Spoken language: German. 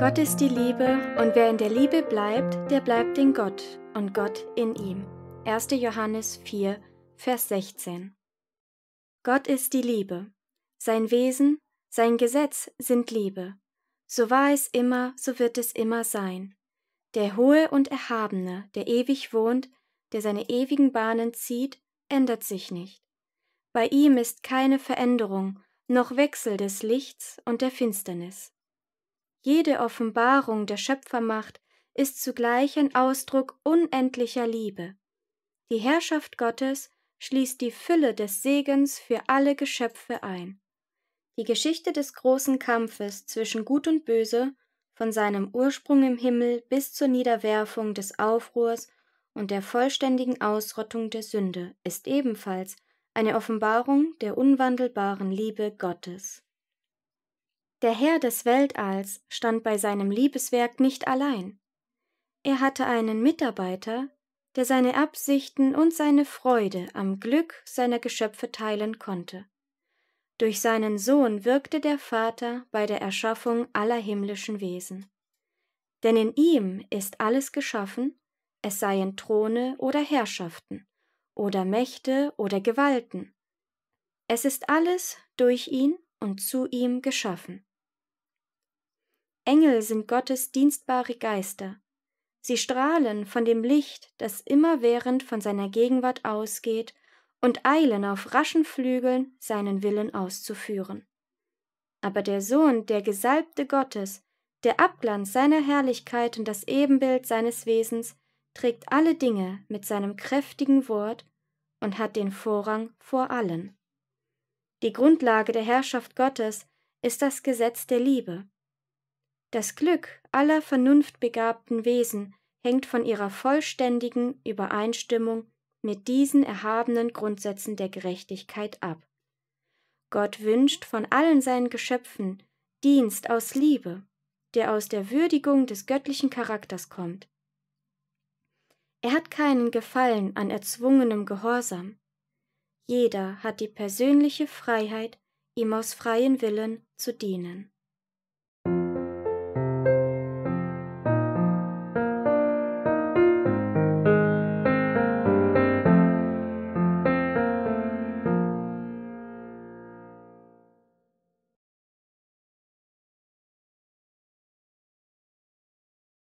Gott ist die Liebe und wer in der Liebe bleibt, der bleibt in Gott und Gott in ihm. 1. Johannes 4, Vers 16. Gott ist die Liebe. Sein Wesen, sein Gesetz sind Liebe. So war es immer, so wird es immer sein. Der Hohe und Erhabene, der ewig wohnt, der seine ewigen Bahnen zieht, ändert sich nicht. Bei ihm ist keine Veränderung, noch Wechsel des Lichts und der Finsternis. Jede Offenbarung der Schöpfermacht ist zugleich ein Ausdruck unendlicher Liebe. Die Herrschaft Gottes schließt die Fülle des Segens für alle Geschöpfe ein. Die Geschichte des großen Kampfes zwischen Gut und Böse, von seinem Ursprung im Himmel bis zur Niederwerfung des Aufruhrs und der vollständigen Ausrottung der Sünde, ist ebenfalls eine Offenbarung der unwandelbaren Liebe Gottes. Der Herr des Weltalls stand bei seinem Liebeswerk nicht allein. Er hatte einen Mitarbeiter, der seine Absichten und seine Freude am Glück seiner Geschöpfe teilen konnte. Durch seinen Sohn wirkte der Vater bei der Erschaffung aller himmlischen Wesen. Denn in ihm ist alles geschaffen, es seien Throne oder Herrschaften, oder Mächte oder Gewalten. Es ist alles durch ihn und zu ihm geschaffen. Engel sind Gottes dienstbare Geister. Sie strahlen von dem Licht, das immerwährend von seiner Gegenwart ausgeht, und eilen auf raschen Flügeln, seinen Willen auszuführen. Aber der Sohn, der Gesalbte Gottes, der Abglanz seiner Herrlichkeit und das Ebenbild seines Wesens, trägt alle Dinge mit seinem kräftigen Wort und hat den Vorrang vor allen. Die Grundlage der Herrschaft Gottes ist das Gesetz der Liebe, das Glück aller vernunftbegabten Wesen hängt von ihrer vollständigen Übereinstimmung mit diesen erhabenen Grundsätzen der Gerechtigkeit ab. Gott wünscht von allen seinen Geschöpfen Dienst aus Liebe, der aus der Würdigung des göttlichen Charakters kommt. Er hat keinen Gefallen an erzwungenem Gehorsam. Jeder hat die persönliche Freiheit, ihm aus freien Willen zu dienen.